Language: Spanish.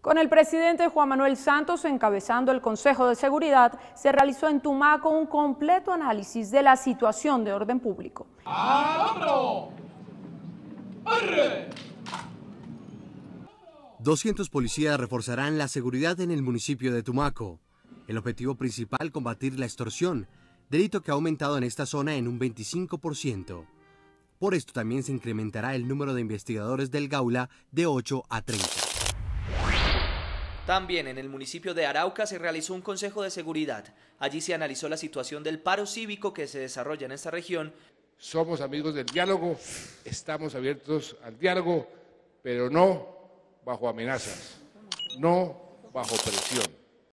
Con el presidente Juan Manuel Santos encabezando el Consejo de Seguridad, se realizó en Tumaco un completo análisis de la situación de orden público. ¡Abro! 200 policías reforzarán la seguridad en el municipio de Tumaco. El objetivo principal, combatir la extorsión, delito que ha aumentado en esta zona en un 25%. Por esto también se incrementará el número de investigadores del Gaula de 8 a 30. También en el municipio de Arauca se realizó un consejo de seguridad. Allí se analizó la situación del paro cívico que se desarrolla en esta región. Somos amigos del diálogo, estamos abiertos al diálogo, pero no bajo amenazas, no bajo presión.